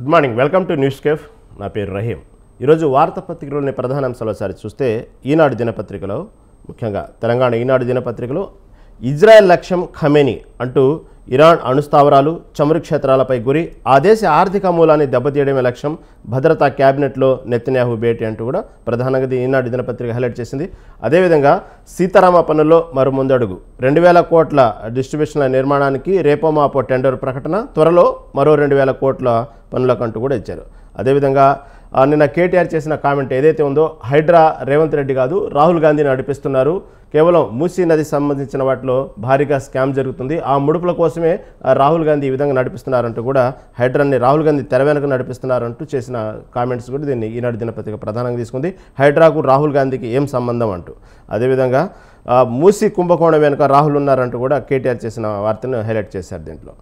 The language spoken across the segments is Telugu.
good morning welcome to news cafe నా పేరు రహీం ఈరోజు వార్తాపత్రికలోని ప్రధానాంశాలు ఒకసారి చూస్తే ఈనాడు దినపత్రికలో ముఖ్యంగా తెలంగాణ ఈనాడు దినపత్రికలో ఇజ్రాయెల్ లక్ష్యం ఖమేని అంటూ ఇరాన్ అణుస్థావరాలు చమురు క్షేత్రాలపై గురి ఆ దేశ ఆర్థిక మూలాన్ని దెబ్బతీయడమే లక్ష్యం భద్రతా క్యాబినెట్లో నెత్తన్యాహు భేటీ అంటూ కూడా ప్రధానంగా ఈనాడు దినపత్రిక హైలైట్ చేసింది అదేవిధంగా సీతారామ పనుల్లో మరో ముందడుగు రెండు వేల కోట్ల డిస్ట్రిబ్యూషన్ల నిర్మాణానికి రేపో మాపో టెండర్ ప్రకటన త్వరలో మరో రెండు వేల కోట్ల పనులకంటూ కూడా ఇచ్చారు అదేవిధంగా నిన్న కేటీఆర్ చేసిన కామెంట్ ఏదైతే ఉందో హైడ్రా రేవంత్ రెడ్డి కాదు రాహుల్ గాంధీని నడిపిస్తున్నారు కేవలం మూసీ నది సంబంధించిన వాటిలో భారీగా స్కామ్ జరుగుతుంది ఆ ముడుపుల కోసమే రాహుల్ గాంధీ ఈ విధంగా నడిపిస్తున్నారంటూ కూడా హైడ్రాన్ని రాహుల్ గాంధీ తెర వెనక నడిపిస్తున్నారంటూ చేసిన కామెంట్స్ కూడా దీన్ని ఈనాడు దినపత్రిక ప్రధానంగా తీసుకుంది హైడ్రాకు రాహుల్ గాంధీకి ఏం సంబంధం అంటూ అదేవిధంగా మూసీ కుంభకోణం వెనుక రాహుల్ ఉన్నారంటూ కూడా కేటీఆర్ చేసిన వార్తను హైలైట్ చేశారు దీంట్లో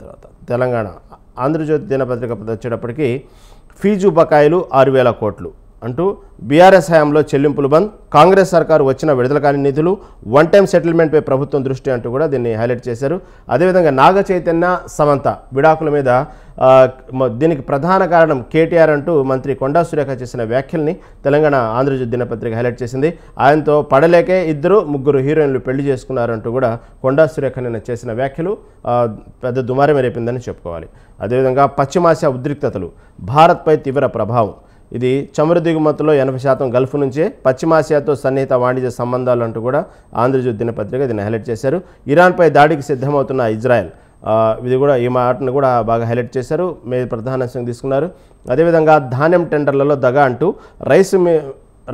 తర్వాత తెలంగాణ ఆంధ్రజ్యోతి దినపత్రిక వచ్చేటప్పటికీ ఫీజు బకాయిలు ఆరు వేల కోట్లు అంటూ బీఆర్ఎస్ హయాంలో చెల్లింపులు బంద్ కాంగ్రెస్ సర్కారు వచ్చిన విడుదల కాని నిధులు వన్ టైం సెటిల్మెంట్పై ప్రభుత్వం దృష్టి అంటూ కూడా దీన్ని హైలైట్ చేశారు అదేవిధంగా నాగ చైతన్య సమంత విడాకుల మీద దీనికి ప్రధాన కారణం కేటీఆర్ అంటూ మంత్రి కొండా సురేఖ చేసిన వ్యాఖ్యల్ని తెలంగాణ ఆంధ్రజ్యోతి దినపత్రిక హైలైట్ చేసింది ఆయనతో పడలేకే ఇద్దరు ముగ్గురు హీరోయిన్లు పెళ్లి చేసుకున్నారంటూ కూడా కొండా సురేఖ నిన్న చేసిన వ్యాఖ్యలు పెద్ద దుమారం రేపిందని చెప్పుకోవాలి అదేవిధంగా పశ్చిమాసియా ఉద్రిక్తతలు భారత్పై తీవ్ర ప్రభావం ఇది చమురు దిగుమతిలో ఎనభై శాతం గల్ఫ్ నుంచే పశ్చిమాసియాతో సన్నిహిత వాణిజ్య సంబంధాలు అంటూ కూడా ఆంధ్రజ్యోతి దినపత్రిక దీన్ని హైలైట్ చేశారు ఇరాన్పై దాడికి సిద్ధమవుతున్న ఇజ్రాయెల్ ఇది కూడా ఈ మాటను కూడా బాగా హైలైట్ చేశారు మీరు ప్రధానాంశం తీసుకున్నారు అదేవిధంగా ధాన్యం టెండర్లలో దగ అంటూ రైస్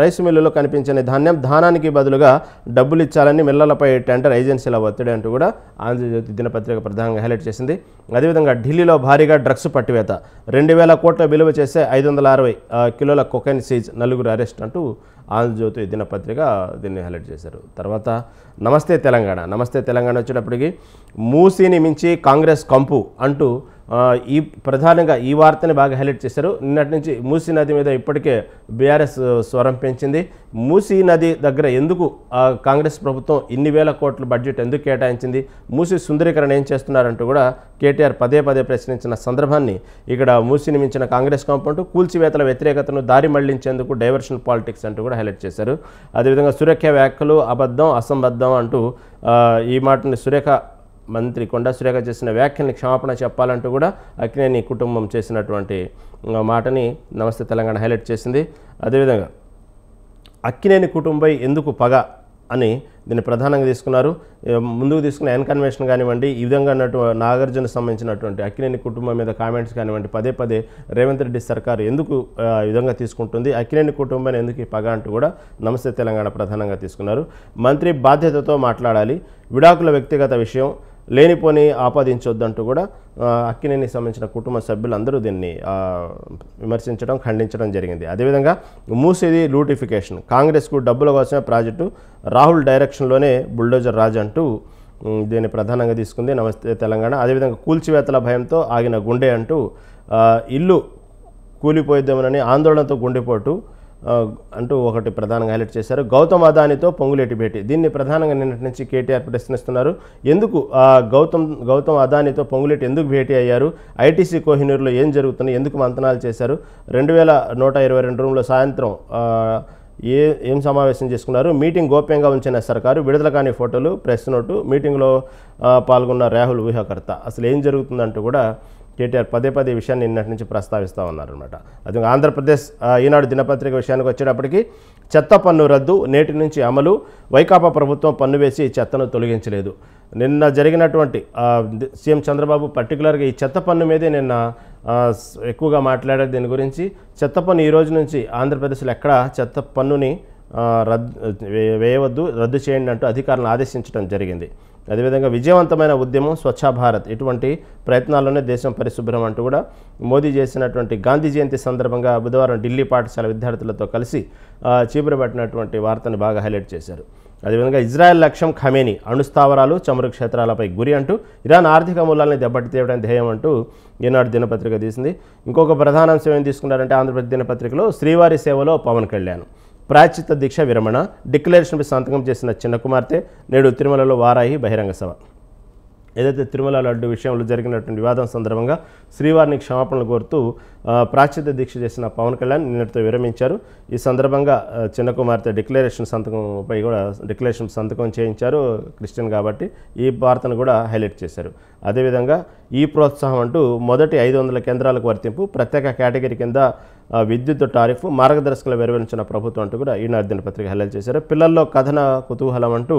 రైస్ మిల్లులో కనిపించని ధాన్యం దానానికి బదులుగా డబ్బులు ఇచ్చాలని మిల్లలపై టెండర్ ఏజెన్సీల ఒత్తిడి అంటూ కూడా ఆంధ్రజ్యోతి దినపత్రిక ప్రధానంగా హైలైట్ చేసింది అదేవిధంగా ఢిల్లీలో భారీగా డ్రగ్స్ పట్టివేత రెండు వేల కోట్ల విలువ చేసే ఐదు వందల అరవై కిలోల కొకైన్ సీజ్ నలుగురు అరెస్ట్ అంటూ ఆంధ్రజ్యోతి దినపత్రిక దీన్ని హైలైట్ చేశారు తర్వాత నమస్తే తెలంగాణ నమస్తే తెలంగాణ వచ్చేటప్పటికి మూసీని మించి కాంగ్రెస్ కంపు అంటూ ఈ ప్రధానంగా ఈ వార్తని బాగా హైలైట్ చేశారు నిన్నటి నుంచి మూసీ నది మీద ఇప్పటికే బీఆర్ఎస్ స్వరం పెంచింది మూసీ నది దగ్గర ఎందుకు కాంగ్రెస్ ప్రభుత్వం ఇన్ని వేల కోట్ల బడ్జెట్ ఎందుకు కేటాయించింది మూసీ సుందరీకరణ ఏం చేస్తున్నారంటూ కూడా కేటీఆర్ పదే పదే ప్రశ్నించిన సందర్భాన్ని ఇక్కడ మూసీని మించిన కాంగ్రెస్ కాంపౌండ్ కూల్చివేతల వ్యతిరేకతను దారి మళ్లించేందుకు డైవర్షన్ పాలిటిక్స్ అంటూ కూడా హైలైట్ చేశారు అదేవిధంగా సురక్ష వ్యాఖ్యలు అబద్ధం అసంబద్ధం అంటూ ఈ మాటని సురేఖ మంత్రి కొండా సురేఖ చేసిన వ్యాఖ్యల్ని క్షమాపణ చెప్పాలంటూ కూడా అక్కినేని కుటుంబం చేసినటువంటి మాటని నమస్తే తెలంగాణ హైలైట్ చేసింది అదేవిధంగా అక్కినేని కుటుంబై ఎందుకు పగ అని దీన్ని ప్రధానంగా తీసుకున్నారు ముందుకు తీసుకున్న ఎన్ కన్వెన్షన్ కానివ్వండి ఈ విధంగా అన్నట్టు నాగార్జున సంబంధించినటువంటి అక్కినేని కుటుంబం మీద కామెంట్స్ కానివ్వండి పదే పదే రేవంత్ రెడ్డి సర్కారు ఎందుకు ఈ విధంగా తీసుకుంటుంది అక్కినేని కుటుంబాన్ని ఎందుకు పగ అంటూ కూడా నమస్తే తెలంగాణ ప్రధానంగా తీసుకున్నారు మంత్రి బాధ్యతతో మాట్లాడాలి విడాకుల వ్యక్తిగత విషయం లేనిపోని ఆపాదించొద్దంటూ కూడా అక్కినేని సంబంధించిన కుటుంబ సభ్యులందరూ దీన్ని విమర్శించడం ఖండించడం జరిగింది అదేవిధంగా మూసేది లూటిఫికేషన్ కాంగ్రెస్కు డబ్బుల కోసమే ప్రాజెక్టు రాహుల్ డైరెక్షన్లోనే బుల్డోజర్ రాజ్ అంటూ దీన్ని ప్రధానంగా తీసుకుంది నమస్తే తెలంగాణ అదేవిధంగా కూల్చివేతల భయంతో ఆగిన గుండె అంటూ ఇల్లు కూలిపోయిద్దామనని ఆందోళనతో గుండెపోటు అంటూ ఒకటి ప్రధానంగా హైలైట్ చేశారు గౌతమ్ అదానితో పొంగులేటి భేటీ దీన్ని ప్రధానంగా నిన్నటి నుంచి కేటీఆర్ ప్రశ్నిస్తున్నారు ఎందుకు గౌతమ్ గౌతమ్ అదానితో పొంగులేటి ఎందుకు భేటీ అయ్యారు ఐటీసీ కోహినూరులో ఏం జరుగుతున్నాయి ఎందుకు మంతనాలు చేశారు రెండు వేల నూట ఇరవై రెండు రూమ్లో సాయంత్రం ఏ ఏం సమావేశం చేసుకున్నారు మీటింగ్ గోప్యంగా ఉంచిన సర్కారు విడుదల కాని ఫోటోలు ప్రెస్ నోటు మీటింగ్లో పాల్గొన్న రాహుల్ ఊహాకర్త అసలు ఏం జరుగుతుందంటూ కూడా కేటీఆర్ పదే పదే విషయాన్ని నిన్నటి నుంచి ప్రస్తావిస్తూ ఉన్నారనమాట అది ఆంధ్రప్రదేశ్ ఈనాడు దినపత్రిక విషయానికి వచ్చేటప్పటికి చెత్త పన్ను రద్దు నేటి నుంచి అమలు వైకాపా ప్రభుత్వం పన్ను వేసి చెత్తను తొలగించలేదు నిన్న జరిగినటువంటి సీఎం చంద్రబాబు పర్టికులర్గా ఈ చెత్త పన్ను మీదే నిన్న ఎక్కువగా మాట్లాడారు దీని గురించి చెత్త పన్ను ఈ రోజు నుంచి ఆంధ్రప్రదేశ్లో ఎక్కడ చెత్త పన్నుని రద్దు వేయవద్దు రద్దు చేయండి అంటూ అధికారులను ఆదేశించడం జరిగింది అదేవిధంగా విజయవంతమైన ఉద్యమం స్వచ్ఛ భారత్ ఇటువంటి ప్రయత్నాల్లోనే దేశం పరిశుభ్రం అంటూ కూడా మోదీ చేసినటువంటి గాంధీ జయంతి సందర్భంగా బుధవారం ఢిల్లీ పాఠశాల విద్యార్థులతో కలిసి చీపురు పెట్టినటువంటి వార్తను బాగా హైలైట్ చేశారు అదేవిధంగా ఇజ్రాయెల్ లక్ష్యం ఖమేని అణుస్థావరాలు చమురు క్షేత్రాలపై గురి అంటూ ఇరాన్ ఆర్థిక మూలాలని దెబ్బతియడం ధ్యేయం అంటూ ఈనాడు దినపత్రిక తీసింది ఇంకొక ప్రధాన అంశం ఏం తీసుకున్నారంటే ఆంధ్రప్రదేశ్ దినపత్రికలో శ్రీవారి సేవలో పవన్ కళ్యాణ్ ప్రాచిత దీక్ష విరమణ డిక్లరేషన్పై సంతకం చేసిన చిన్న కుమార్తె నేడు తిరుమలలో వారాయి బహిరంగ సభ ఏదైతే తిరుమల లడ్డు విషయంలో జరిగినటువంటి వివాదం సందర్భంగా శ్రీవారిని క్షమాపణలు కోరుతూ ప్రాచ్యత దీక్ష చేసిన పవన్ కళ్యాణ్ నిన్నటితో విరమించారు ఈ సందర్భంగా చిన్న కుమార్తె డిక్లరేషన్ సంతకంపై కూడా డిక్లరేషన్ సంతకం చేయించారు క్రిస్టియన్ కాబట్టి ఈ వార్తను కూడా హైలైట్ చేశారు అదేవిధంగా ఈ ప్రోత్సాహం అంటూ మొదటి ఐదు వందల కేంద్రాలకు వర్తింపు ప్రత్యేక కేటగిరీ కింద విద్యుత్ టారిఫ్ మార్గదర్శకాలు వెలువరించిన ప్రభుత్వం అంటూ కూడా ఈనాడు దినపత్రిక హెల్లెల్ చేశారు పిల్లల్లో కథన కుతూహలం అంటూ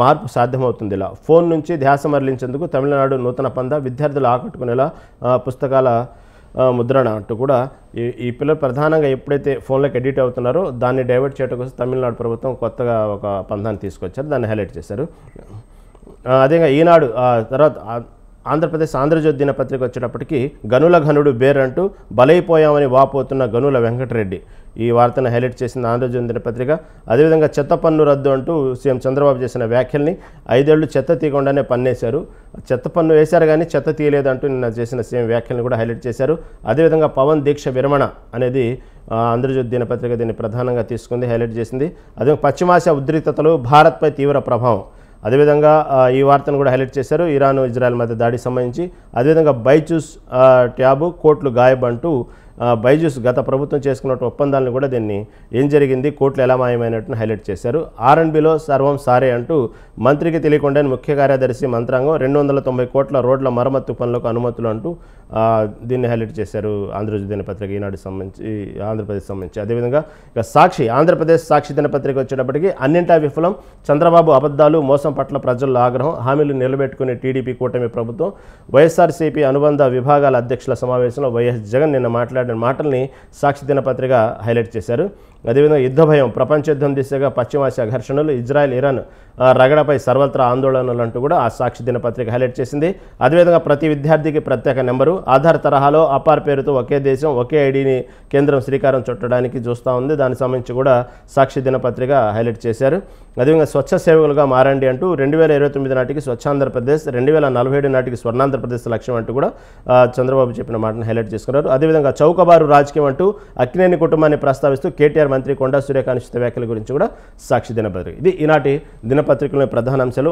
మార్పు సాధ్యమవుతుంది ఇలా ఫోన్ నుంచి ధ్యాస మరలించేందుకు తమిళనాడు నూతన పంద విద్యార్థులు ఆకట్టుకునేలా పుస్తకాల ముద్రణ అంటూ కూడా ఈ ఈ పిల్లలు ప్రధానంగా ఎప్పుడైతే ఫోన్లోకి ఎడిట్ అవుతున్నారో దాన్ని డైవర్ట్ చేయడం కోసం తమిళనాడు ప్రభుత్వం కొత్తగా ఒక పంధాన్ని తీసుకొచ్చారు దాన్ని హైలైట్ చేశారు అదేగా ఈనాడు తర్వాత ఆంధ్రప్రదేశ్ ఆంధ్రజ్యోతి దినపత్రిక వచ్చేటప్పటికి గనుల ఘనుడు బేరంటూ బలైపోయామని వాపోతున్న గనుల వెంకటరెడ్డి ఈ వార్తను హైలైట్ చేసింది ఆంధ్రజ్యోతి దినపత్రిక అదేవిధంగా చెత్త పన్ను రద్దు అంటూ సీఎం చంద్రబాబు చేసిన వ్యాఖ్యల్ని ఐదేళ్లు చెత్త తీయకుండానే పన్నేశారు చెత్త పన్ను వేశారు కానీ చెత్త తీయలేదంటూ నిన్న చేసిన సీఎం వ్యాఖ్యల్ని కూడా హైలైట్ చేశారు అదేవిధంగా పవన్ దీక్ష విరమణ అనేది ఆంధ్రజ్యోతి దినపత్రిక దీన్ని ప్రధానంగా తీసుకుంది హైలైట్ చేసింది అదే పశ్చిమాసియా ఉద్రిక్తతలు భారత్పై తీవ్ర ప్రభావం అదేవిధంగా ఈ వార్తను కూడా హైలైట్ చేశారు ఇరాన్ ఇజ్రాయెల్ మధ్య దాడికి సంబంధించి అదేవిధంగా బైచూస్ ట్యాబు కోట్లు గాయబంటూ బైజూస్ గత ప్రభుత్వం చేసుకున్న ఒప్పందాలను కూడా దీన్ని ఏం జరిగింది కోట్లు ఎలా మాయమైనట్టు హైలైట్ చేశారు ఆర్ఎన్బిలో సర్వం సారే అంటూ మంత్రికి తెలియకుండా ముఖ్య కార్యదర్శి మంత్రాంగం రెండు వందల తొంభై కోట్ల రోడ్ల మరమ్మత్తు పనులకు అనుమతులు అంటూ దీన్ని హైలైట్ చేశారు ఆంధ్రజ్యోతి దినపత్రిక ఈనాడు సంబంధించి ఆంధ్రప్రదేశ్ సంబంధించి అదేవిధంగా ఇక సాక్షి ఆంధ్రప్రదేశ్ సాక్షి దినపత్రిక వచ్చేటప్పటికి అన్నింటా విఫలం చంద్రబాబు అబద్ధాలు మోసం పట్ల ప్రజల్లో ఆగ్రహం హామీలు నిలబెట్టుకునే టీడీపీ కూటమి ప్రభుత్వం వైఎస్ఆర్సీపీ అనుబంధ విభాగాల అధ్యక్షుల సమావేశంలో వైఎస్ జగన్ నిన్న మాట్లాడారు మాట్లాడిన మాటల్ని సాక్షి దినపత్రిక హైలైట్ చేశారు అదేవిధంగా యుద్ధ భయం ప్రపంచ యుద్ధం దిశగా పశ్చిమాసియా ఘర్షణలు ఇజ్రాయెల్ ఇరాన్ రగడపై సర్వత్రా ఆందోళనలు అంటూ కూడా ఆ సాక్షి దినపత్రిక హైలైట్ చేసింది అదేవిధంగా ప్రతి విద్యార్థికి ప్రత్యేక నెంబరు ఆధార్ తరహాలో అపార్ పేరుతో ఒకే దేశం ఒకే ఐడిని కేంద్రం శ్రీకారం చుట్టడానికి చూస్తూ ఉంది దానికి సంబంధించి కూడా సాక్షి దినపత్రిక హైలైట్ చేశారు అదేవిధంగా స్వచ్ఛ సేవకులుగా మారండి అంటూ రెండు వేల ఇరవై తొమ్మిది నాటికి స్వచ్ఛాంధ్రప్రదేశ్ రెండు వేల నలభై ఏడు నాటికి స్వర్ణాంధ్రప్రదేశ్ లక్ష్యం అంటూ కూడా చంద్రబాబు చెప్పిన మాటను హైలైట్ చేసుకున్నారు అదేవిధంగా చౌకబారు రాజకీయం అంటూ అక్కినేని కుటుంబాన్ని ప్రస్తావిస్తూ కేటీఆర్ మంత్రి కొండా సూర్యకాంక్షిత వ్యాఖ్యల గురించి కూడా సాక్షి దినపత్రిక ఇది ఈనాటి దినపత్రికలోని ప్రధాన అంశాలు